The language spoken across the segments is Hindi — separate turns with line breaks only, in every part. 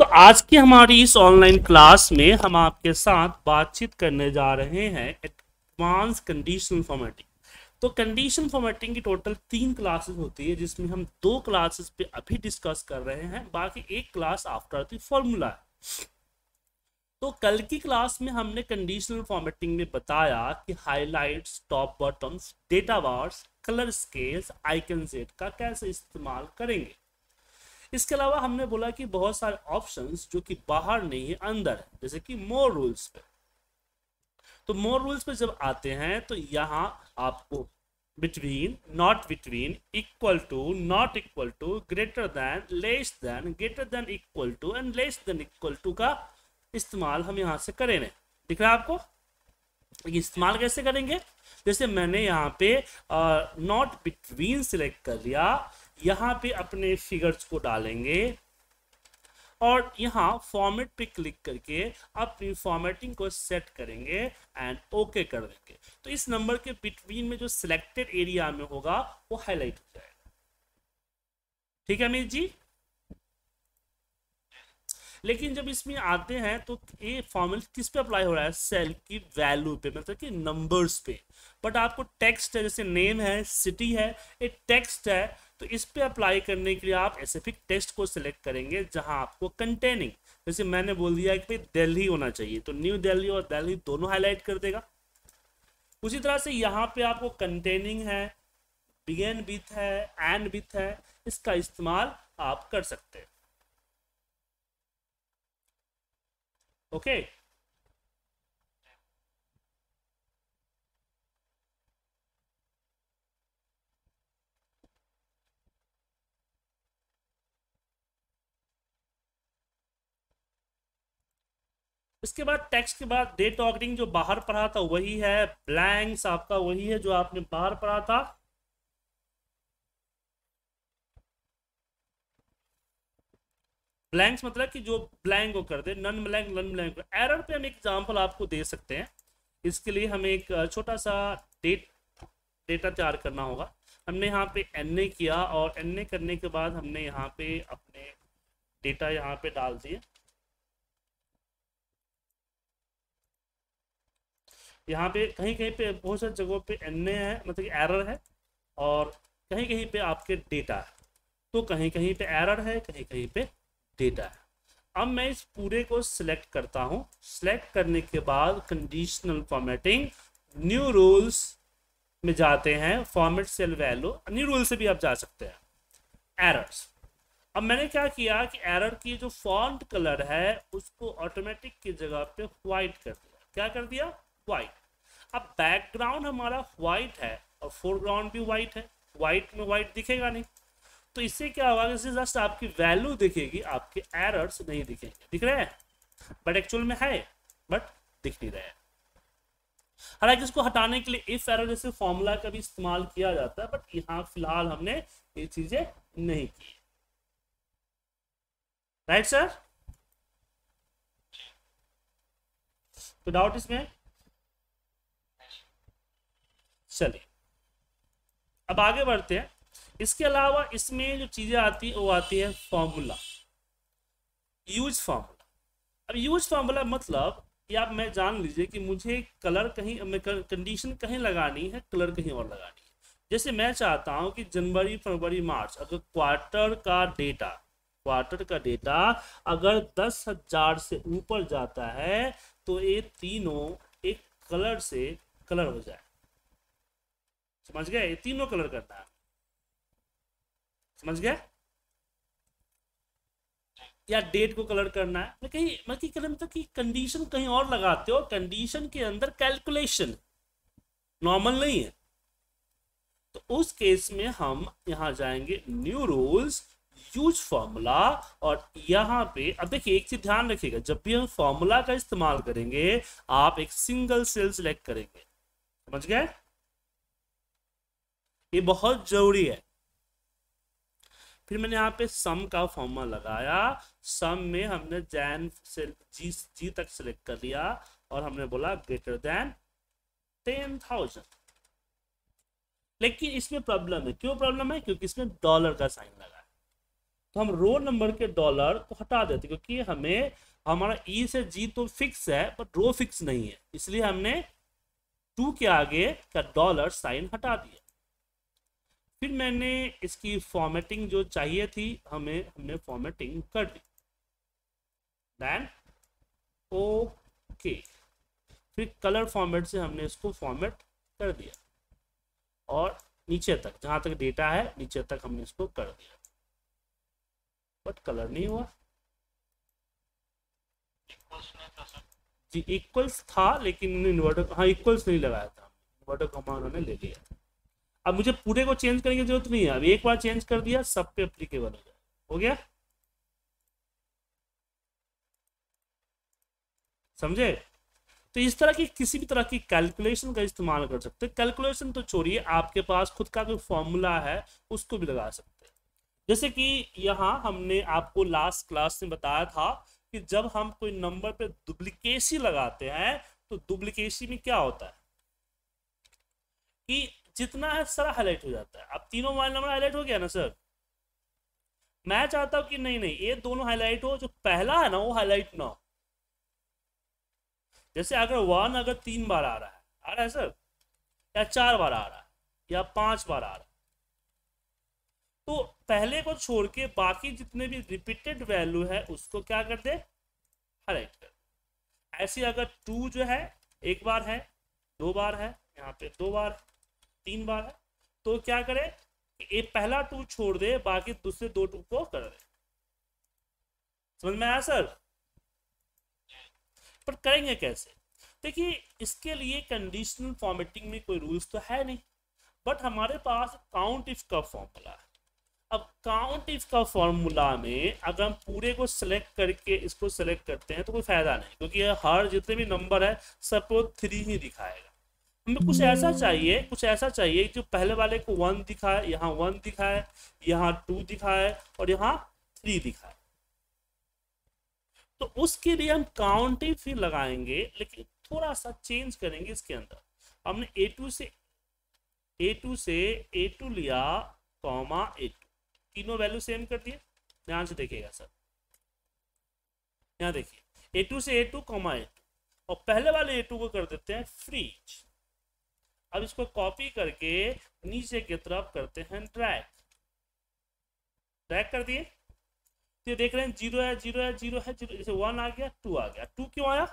तो आज की हमारी इस ऑनलाइन क्लास में हम आपके साथ बातचीत करने जा रहे हैं एडवांस कंडीशनल फॉर्मेटिंग तो कंडीशन फॉर्मेटिंग की टोटल तीन क्लासेस होती है जिसमें हम दो क्लासेस पे अभी डिस्कस कर रहे हैं बाकी एक क्लास आफ्टर दी फॉर्मूला है तो कल की क्लास में हमने कंडीशनल फॉर्मेटिंग में बताया कि highlights top bottoms data bars colour scales icon set का कैसे इस्तेमाल करेंगे इसके अलावा हमने बोला कि बहुत सारे ऑप्शंस जो कि बाहर नहीं है अंदर है जैसे कि मोर रूल्स पे तो मोर रूल्स पे जब आते हैं तो यहाँ आपको between not between equal to not equal to greater than less than greater than equal to and less than equal to का इस्तेमाल हम यहाँ से करेंगे दिख रहा है आपको इस्तेमाल कैसे करेंगे जैसे मैंने यहाँ पे नॉट बिटवीन सिलेक्ट कर लिया यहाँ पे अपने फिगर्स को डालेंगे और यहाँ फॉर्मेट पे क्लिक करके अपनी फॉर्मेटिंग को सेट करेंगे एंड ओके कर देंगे तो इस नंबर के बिटवीन में जो सिलेक्टेड एरिया में होगा वो हाईलाइट हो जाएगा ठीक है अमित जी लेकिन जब इसमें आते हैं तो ये फॉर्मेट किस पे अप्लाई हो रहा है सेल की वैल्यू पे मतलब कि नंबर्स पे बट आपको टेक्स्ट है जैसे नेम है सिटी है ये टेक्स्ट है तो इस पे अप्लाई करने के लिए आप एसेफिक टेस्ट को सिलेक्ट करेंगे जहां आपको कंटेनिंग जैसे मैंने बोल दिया कि भाई दिल्ली होना चाहिए तो न्यू दिल्ली और दिल्ली दोनों हाईलाइट कर देगा उसी तरह से यहाँ पे आपको कंटेनिंग है बिगेन विथ है एंड विथ है इसका इस्तेमाल आप कर सकते हैं ओके okay? उसके बाद टेक्स्ट के बाद डेट ऑर्डरिंग जो बाहर पढ़ा था वही है ब्लैंक्स आपका वही है जो आपने बाहर पढ़ा था ब्लैंक्स मतलब कि जो ब्लैंक को कर दे non blank non blank error पे हम एग्जांपल आपको दे सकते हैं इसके लिए हमें एक छोटा सा डेट डेटा तैयार करना होगा हमने यहाँ पे एन किया और एन करने के बाद हमने यहाँ पे अपने डेटा यहाँ पे डाल दिए यहाँ पे कहीं कहीं पे बहुत सारी जगहों पे एन है मतलब एरर है और कहीं कहीं पे आपके डेटा है तो कहीं कहीं पे एरर है कहीं कहीं पे डेटा है अब मैं इस पूरे को सिलेक्ट करता हूँ सिलेक्ट करने के बाद कंडीशनल फॉर्मेटिंग न्यू रूल्स में जाते हैं format cell value new rule से भी आप जा सकते हैं एरर्स अब मैंने क्या किया कि एरर की जो फॉन्ट कलर है उसको ऑटोमेटिक की जगह पे व्हाइट कर दिया क्या कर दिया वाइट अब बैकग्राउंड हमारा व्हाइट है और फोरग्राउंड भी व्हाइट है व्हाइट में व्हाइट दिखेगा नहीं तो इससे क्या होगा इससे जस्ट आपकी वैल्यू दिखेगी आपके एरर्स नहीं दिखेंगे दिख रहे हैं बट एक्चुअल में है बट दिख नहीं रहे हालांकि इसको हटाने के लिए इफ एरर जैसे फॉर्मूला का भी इस्तेमाल किया जाता है बट यहां फिलहाल हमने ये चीजें नहीं की राइट सर तो डाउट इसमें चलिए अब आगे बढ़ते हैं इसके अलावा इसमें जो चीज़ें आती है वो आती है फॉर्मूला यूज फार्मूला अब यूज फार्मूला मतलब कि आप मैं जान लीजिए कि मुझे कलर कहीं कंडीशन कहीं लगानी है कलर कहीं और लगानी है जैसे मैं चाहता हूं कि जनवरी फरवरी मार्च अगर क्वार्टर का डेटा क्वार्टर का डेटा अगर दस हजार से ऊपर जाता है तो ये तीनों एक कलर से कलर हो जाए समझ गए तीनों कलर करता है समझ गया या डेट को कलर करना है मैं कहीं मैं कहीं मतलब कि कंडीशन तो कहीं और लगाते हो कंडीशन के अंदर कैलकुलेशन नॉर्मल नहीं है तो उस केस में हम यहां जाएंगे न्यू रूल्स यूज फॉर्मूला और यहां पे अब देखिए एक चीज ध्यान रखिएगा जब भी हम फॉर्मूला का इस्तेमाल करेंगे आप एक सिंगल सेल सिलेक्ट करेंगे समझ गए ये बहुत जरूरी है फिर मैंने यहाँ पे सम का फॉर्मा लगाया सम में हमने जैन से जी जी तक सिलेक्ट कर लिया और हमने बोला ग्रेटर देन टेन थाउजेंड लेकिन इसमें प्रॉब्लम है क्यों प्रॉब्लम है क्योंकि इसमें डॉलर का साइन लगा है तो हम रो नंबर के डॉलर को हटा देते क्योंकि हमें हमारा ई e से जी तो फिक्स है पर रो फिक्स नहीं है इसलिए हमने टू के आगे का डॉलर साइन हटा दिया फिर मैंने इसकी फॉर्मेटिंग जो चाहिए थी हमें हमने फॉर्मेटिंग कर दी देन ओके फिर कलर फॉर्मेट से हमने इसको फॉर्मेट कर दिया और नीचे तक जहाँ तक डेटा है नीचे तक हमने इसको कर दिया बट कलर नहीं हुआ जी इक्वल्स था लेकिन इन्वर्टर हाँ इक्वल्स नहीं लगाया था इन्वर्टर को हमारा उन्होंने ले लिया था अब मुझे पूरे को चेंज करने की जरूरत नहीं है अब एक बार चेंज कर दिया सब पे अप्लीकेबल हो गया हो गया समझे तो इस तरह की किसी भी तरह की कैलकुलेशन का इस्तेमाल कर सकते हैं कैलकुलेशन तो छोड़िए आपके पास खुद का कोई फॉर्मूला है उसको भी लगा सकते हैं जैसे कि यहाँ हमने आपको लास्ट क्लास में बताया था कि जब हम कोई नंबर पे डुप्लीकेसी लगाते हैं तो डुप्लीकेसी में क्या होता है कि जितना है सारा हाईलाइट हो जाता है अब तीनों मोबाइल नंबर हाईलाइट हो गया ना सर मैं चाहता हूं कि नहीं नहीं ये दोनों हाईलाइट हो जो पहला है ना वो हाईलाइट ना हो जैसे अगर वन अगर तीन बार आ रहा है आ रहा है सर या चार बार आ रहा है या पांच बार आ रहा है तो पहले को छोड़ के बाकी जितने भी रिपीटेड वैल्यू है उसको क्या कर दे हाईलाइट कर ऐसे अगर टू जो है एक बार है दो बार है यहाँ पे दो बार है तीन बार है तो क्या करे एक पहला टू छोड़ दे बाकी दूसरे दो टू को कर दे समझ में आया सर पर करेंगे कैसे देखिए इसके लिए कंडीशनल फॉर्मेटिंग में कोई रूल्स तो है नहीं बट हमारे पास काउंट इफ का फॉर्मूला है अब काउंट इफ का फॉर्मूला में अगर हम पूरे को सिलेक्ट करके इसको सिलेक्ट करते हैं तो कोई फायदा नहीं क्योंकि हर जितने भी नंबर है सबको थ्री ही दिखाएगा हमें कुछ ऐसा चाहिए कुछ ऐसा चाहिए जो पहले वाले को वन दिखाए यहाँ वन दिखाए यहाँ टू दिखाए और यहाँ थ्री दिखाए तो उसके लिए हम काउंटिंग फिर लगाएंगे लेकिन थोड़ा सा चेंज करेंगे इसके अंदर हमने ए टू से ए टू से ए टू लिया कॉमा ए टू तीनों वैल्यू सेम कर दिए ध्यान से देखिएगा सर यहाँ देखिए ए टू से A two comma A two और पहले वाले ए टू को कर देते हैं फ्रीज अब इसको कॉपी करके नीचे की तरफ करते हैं ड्रैग ड्रैग कर दिए तो देख रहे हैं जीरो है जीरो है जीरो है जीरो जैसे वन आ गया टू आ गया टू क्यों आया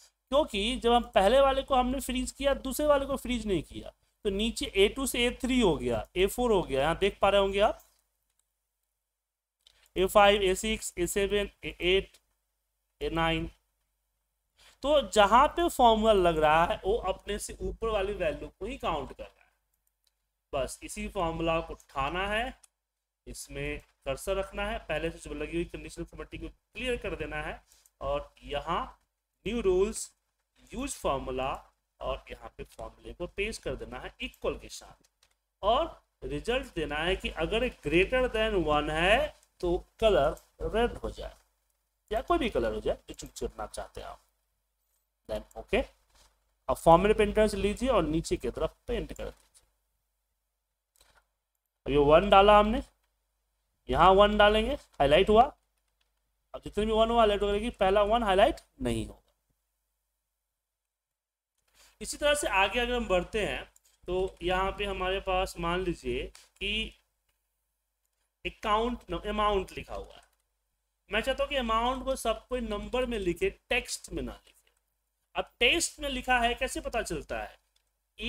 क्योंकि जब हम पहले वाले को हमने फ्रीज किया दूसरे वाले को फ्रीज नहीं किया तो नीचे ए टू से ए थ्री हो गया ए फोर हो गया यहाँ देख पा रहे होंगे आप A five A six A seven A eight A nine तो जहां पे फॉर्मूला लग रहा है वो अपने से ऊपर वाली वैल्यू को ही काउंट कर रहा है बस इसी फॉर्मूला को उठाना है इसमें कर्सर रखना है पहले से जो लगी हुई कंडीशनल फॉर्मेटी को क्लियर कर देना है और यहाँ न्यू रूल्स यूज फार्मूला और यहाँ पे फॉर्मूले को पेश कर देना है इक्वल के साथ और रिजल्ट देना है कि अगर ग्रेटर देन वन है तो कलर रेड हो जाए या कोई भी कलर हो जाए जो चुनना चाहते हैं आप देन ओके अब फॉर्मूले पे पेंटर्स लीजिए और नीचे की तरफ पेंट कर दीजिए ये वन डाला हमने यहाँ वन डालेंगे हाईलाइट हुआ अब जितने भी वन हुआ हाईलाइट हो करेगी पहला वन हाईलाइट नहीं होगा इसी तरह से आगे अगर हम बढ़ते हैं तो यहाँ पे हमारे पास मान लीजिए कि अकाउंट अमाउंट लिखा हुआ है मैं चाहता हूँ कि अमाउंट को सब कोई नंबर में लिखे टेक्स्ट में ना लिखे अब टेक्स्ट में लिखा है कैसे पता चलता है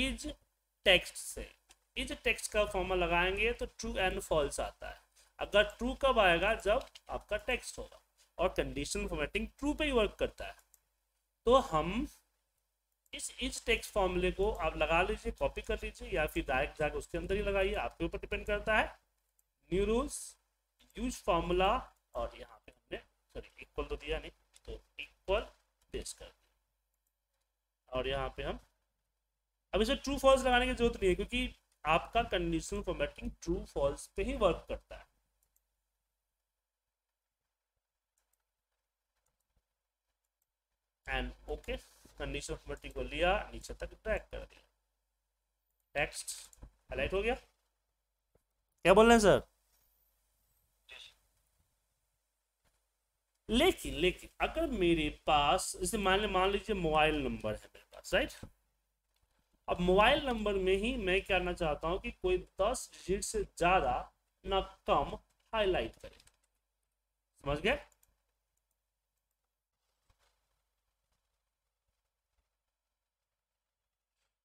इज टेक्स्ट से इज टेक्स्ट का फॉर्मा लगाएंगे तो ट्रू एंड फॉल्स आता है अगर ट्रू कब आएगा जब आपका टेक्स्ट होगा और कंडीशन फॉर्मेटिंग ट्रू पे ही वर्क करता है तो हम इस इज टेक्स्ट फॉर्मूले को आप लगा लीजिए कॉपी कर लीजिए या फिर डायरेक्ट जाकर उसके अंदर ही लगाइए आपके ऊपर डिपेंड करता है न्यू रूल्स यूज फॉर्मूला और यहाँ पे हमने सॉरी इक्वल तो दिया नहीं तो इक्वल बेस कर और यहाँ पे हम अब इसे ट्रू फॉल्स लगाने की जरूरत नहीं है क्योंकि आपका कंडीशनल फॉर्मेटिंग ट्रू फॉल्स पे ही वर्क करता है एंड ओके कंडीशनल फॉर्मेटिंग को लिया नीचे तक ड्रैग कर दिया टेक्स्ट हाईलाइट हो गया क्या बोल रहे हैं सर लेकिन लेकिन अगर मेरे पास जैसे मान लिया मान लीजिए मोबाइल नंबर है मेरे पास राइट अब मोबाइल नंबर में ही मैं क्या करना चाहता हूं कि कोई दस डिजिट से ज़्यादा ना कम हाईलाइट करे समझ गए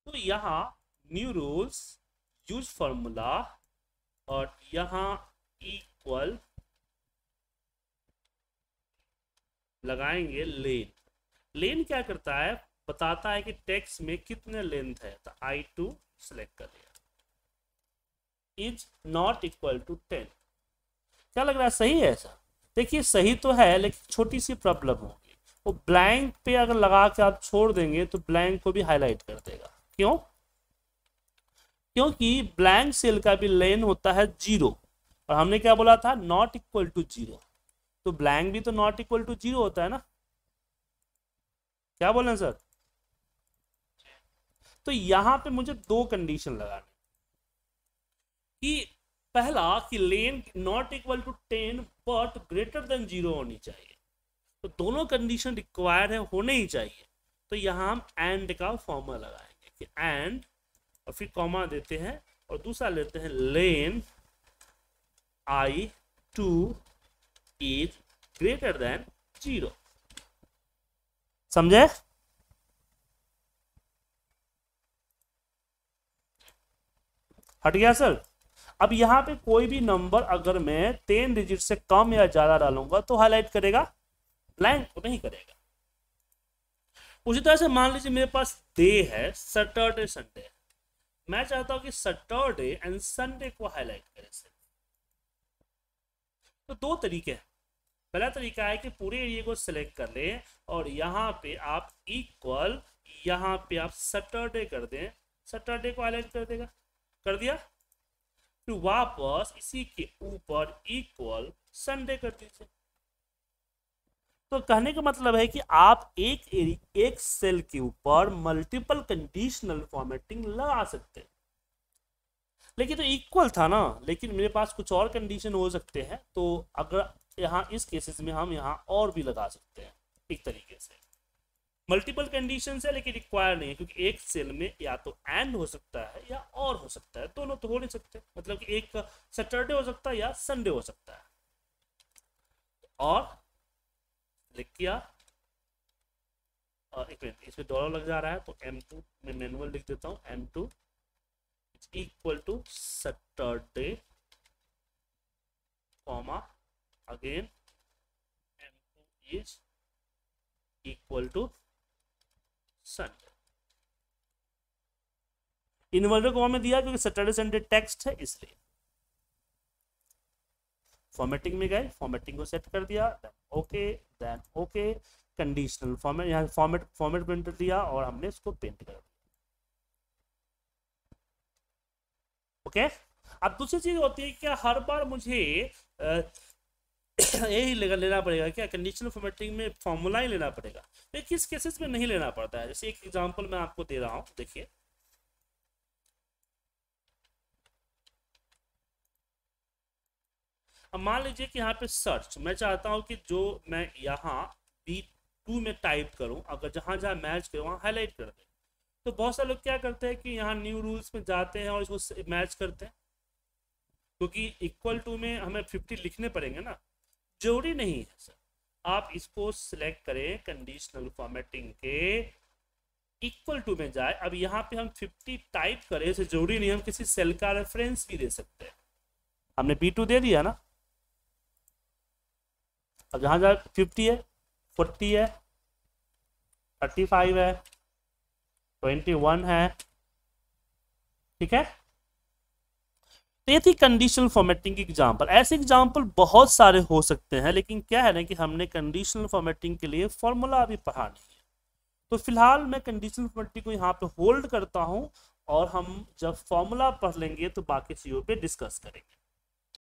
तो यहां न्यू रूल्स यूज फॉर्मूला और यहां इक्वल लगाएंगे लेन लेन क्या करता है बताता है कि टेक्स्ट में कितने लेंथ है तो आई टू सेलेक्ट कर दिया is not equal to ten क्या लग रहा है सही है सर देखिए सही तो है लेकिन छोटी सी प्रॉब्लम होगी वो ब्लैंक पे अगर लगा के आप छोड़ देंगे तो ब्लैंक को भी हाईलाइट कर देगा क्यों क्योंकि ब्लैंक सेल का भी लेन होता है जीरो और हमने क्या बोला था नॉट इक्वल टू जीरो तो ब्लैंक भी तो नॉट इक्वल टू जीरो होता है ना क्या बोल रहे हैं सर तो यहां पे मुझे दो कंडीशन लगानी कि पहला कि len not equal to ten but greater than zero होनी चाहिए तो दोनों कंडीशन रिक्वायर है होने ही चाहिए तो यहां हम एंड का फॉर्मूला लगाएंगे कि एंड और फिर कॉमा देते हैं और दूसरा लेते हैं len I two is greater than zero समझे हट गया सर अब यहां पे कोई भी नंबर अगर मैं टेन डिजिट से कम या ज्यादा डालूंगा तो हाईलाइट करेगा ब्लैंक तो नहीं करेगा उसी तरह से मान लीजिए मेरे पास डे है सैटरडे संडे मैं चाहता हूं कि सैटरडे एंड संडे को हाईलाइट करें तो दो तरीके हैं पहला तरीका है कि पूरे एरिया को सिलेक्ट कर लें और यहाँ पे आप इक्वल यहाँ पे आप सटरडे कर दें सटरडे को हाईलाइट कर देगा कर दिया फिर तो वापस इसी के ऊपर इक्वल संडे कर दीजिए तो कहने का मतलब है कि आप एक एरिया एक सेल के ऊपर मल्टीपल कंडीशनल फॉर्मेटिंग लगा सकते हैं लेकिन तो इक्वल था ना लेकिन मेरे पास कुछ और कंडीशन हो सकते हैं तो अगर यहाँ इस केसेस में हम यहाँ और भी लगा सकते हैं एक तरीके से मल्टीपल कंडीशन है लेकिन रिक्वायर नहीं है क्योंकि एक सेल में या तो एंड हो सकता है या और हो सकता है दोनों तो हो नहीं सकते मतलब कि एक सैटरडे हो सकता है या संडे हो सकता है और लिख किया एक मिनट इसमें डॉलर लग जा रहा है तो एम टू मैं मैनुअल लिख देता हूँ M two equal to saturday comma again m2 is equal to sunday inverter को हमें दिया क्योंकि सैटरडे संडे टेक्स्ट है इसलिए फॉर्मेटिंग में गए फॉर्मेटिंग को सेट कर दिया okay then okay conditional format यहाँ फॉर्मेट फॉर्मेट प्रिंट दिया और हमने इसको पेंट कर दिया ओके अब दूसरी चीज़ होती है क्या हर बार मुझे यही लेगा लेना पड़ेगा क्या कंडीशनल फॉर्मेटिंग में फॉर्मूला ही लेना पड़ेगा ये किस केसेस में नहीं लेना पड़ता है जैसे एक एग्जांपल मैं आपको दे रहा हूं देखिए अब मान लीजिए कि यहाँ पे सर्च मैं चाहता हूं कि जो मैं यहाँ बी टू में टाइप करूं अगर जहां जहां मैच करूं वहां हाईलाइट कर दे तो बहुत सारे लोग क्या करते हैं कि यहाँ न्यू रूल्स में जाते हैं और इसको मैच करते हैं क्योंकि इक्वल टू में हमें फिफ्टी लिखने पड़ेंगे ना जरूरी नहीं है सर आप इसको सिलेक्ट करें कंडीशनल फॉर्मेटिंग के इक्वल टू में जाए अब यहाँ पे हम फिफ्टी टाइप करें इसे जरूरी नहीं हम किसी सेल का रेफरेंस भी दे सकते हैं हमने बी दे दिया ना अब जहां जाए फिफ्टी है फोर्टी है फाइव है ट्वेंटी वन है ठीक है तो ये थी कंडीशनल फॉर्मेटिंग की एग्जाम्पल ऐसे एग्जाम्पल बहुत सारे हो सकते हैं लेकिन क्या है ना कि हमने कंडीशनल फॉर्मेटिंग के लिए फॉर्मूला भी पढ़ा नहीं है तो फिलहाल मैं कंडीशनल फॉर्मेटिंग को यहाँ पे होल्ड करता हूँ और हम जब फॉर्मूला पढ़ लेंगे तो बाकी चीज़ों पे डिस्कस करेंगे